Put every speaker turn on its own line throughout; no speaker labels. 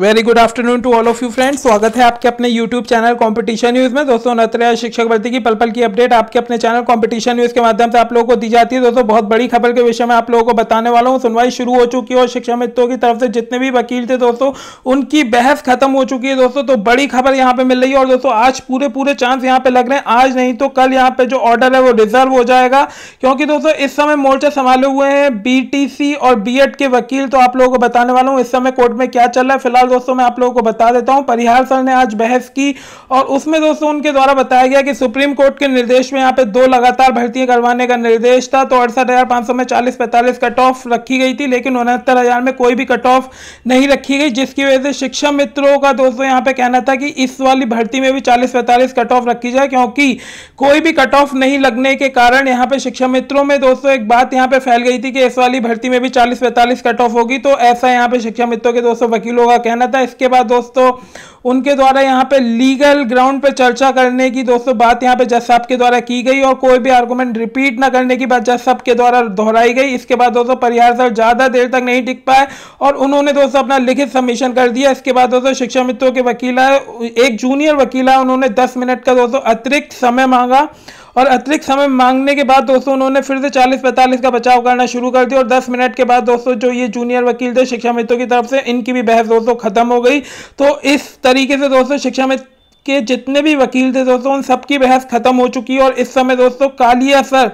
very good afternoon to all of you friends स्वागत है आपके अपने यूट्यूब चैनल कंपटीशन न्यूज में दोस्तों नतरिया शिक्षक भर्ती की पल पल की अपडेट आपके अपने चैनल कंपटीशन न्यूज के माध्यम से आप लोगों को दी जाती है दोस्तों बहुत बड़ी खबर के विषय में आप लोगों को बताने वाला हूँ सुनवाई शुरू हो चुकी है और शिक्षा मित्रों की तरफ से जितने भी वकील थे दोस्तों उनकी बहस खत्म हो चुकी है दोस्तों तो बड़ी खबर यहाँ पे मिल रही है और दोस्तों आज पूरे पूरे चांस यहाँ पे लग रहे हैं आज नहीं तो कल यहाँ पे जो ऑर्डर है वो रिजर्व हो जाएगा क्योंकि दोस्तों इस समय मोर्चा संभाले हुए हैं बी और बी के वकील तो आप लोगों को बताने वाला हूँ इस समय कोर्ट में क्या चल रहा है फिलहाल फिलहाल दोस्तों मैं आप लोगों को बता देता हूं परिहार सर ने आज बहस की और उसमें दोस्तों उनके द्वारा बताया गया कि सुप्रीम कोर्ट के निर्देश में यहाँ पे दो लगातार भर्तियां करवाने का निर्देश था तो अड़सठ में चालीस पैंतालीस कट ऑफ रखी गई थी लेकिन उनहत्तर में कोई भी कट ऑफ नहीं रखी गई जिसकी वजह से शिक्षा मित्रों का दोस्तों यहाँ पे कहना था कि इस वाली भर्ती में भी चालीस पैंतालीस कट ऑफ रखी जाए क्योंकि कोई भी कट ऑफ नहीं लगने के कारण यहाँ पे शिक्षा मित्रों में दोस्तों एक बात यहाँ पे फैल गई थी कि इस वाली भर्ती में भी चालीस पैंतालीस कट ऑफ होगी तो ऐसा यहाँ पे शिक्षा मित्रों के दोस्तों वकीलों का कहना था इसके बाद दोस्तों उनके द्वारा यहाँ पे लीगल ग्राउंड पे चर्चा करने की दोस्तों बात यहाँ पे जज साहब के द्वारा की गई और कोई भी आर्गूमेंट रिपीट ना करने की बात जज साहब के द्वारा दोहराई गई इसके बाद दोस्तों परिहार सर ज़्यादा देर तक नहीं टिक पाए और उन्होंने दोस्तों अपना लिखित सबमिशन कर दिया इसके बाद दोस्तों शिक्षा मित्रों के वकील एक जूनियर वकील उन्होंने दस मिनट का दोस्तों अतिरिक्त समय मांगा और अतिरिक्त समय मांगने के बाद दोस्तों उन्होंने फिर से चालीस पैंतालीस का बचाव करना शुरू कर दिया और दस मिनट के बाद दोस्तों जो ये जूनियर वकील थे शिक्षा मित्रों की तरफ से इनकी भी बहस दोस्तों खत्म हो गई तो इस तरीके से दोस्तों शिक्षा मित्र के जितने भी वकील थे दोस्तों उन सबकी बहस खत्म हो चुकी है और इस समय दोस्तों कालिया सर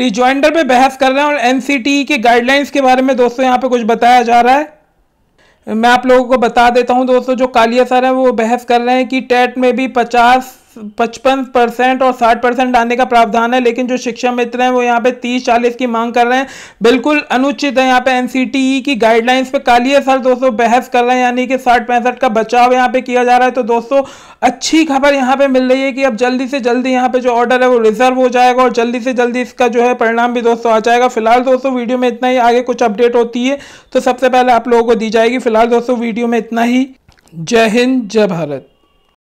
रिज्वाइंडर पे बहस कर रहे हैं और एन e के गाइडलाइंस के बारे में दोस्तों यहाँ पे कुछ बताया जा रहा है मैं आप लोगों को बता देता हूँ दोस्तों जो कालिया सर हैं वो बहस कर रहे हैं कि टेट में भी पचास पचपन परसेंट और साठ परसेंट डालने का प्रावधान है लेकिन जो शिक्षा मित्र हैं वो यहाँ पे तीस चालीस की मांग कर रहे हैं बिल्कुल अनुचित है यहाँ पे एनसीटीई e की गाइडलाइंस पे है सर दोस्तों बहस कर रहे हैं यानी कि साठ पैंसठ का बचाव यहाँ पे किया जा रहा है तो दोस्तों अच्छी खबर यहाँ पे मिल रही है कि अब जल्दी से जल्दी यहाँ पे जो ऑर्डर है वो रिजर्व हो जाएगा और जल्दी से जल्दी इसका जो है परिणाम भी दोस्तों आ जाएगा फिलहाल दोस्तों वीडियो में इतना ही आगे कुछ अपडेट होती है तो सबसे पहले आप लोगों को दी जाएगी फिलहाल दोस्तों वीडियो में इतना ही जय हिंद जय भारत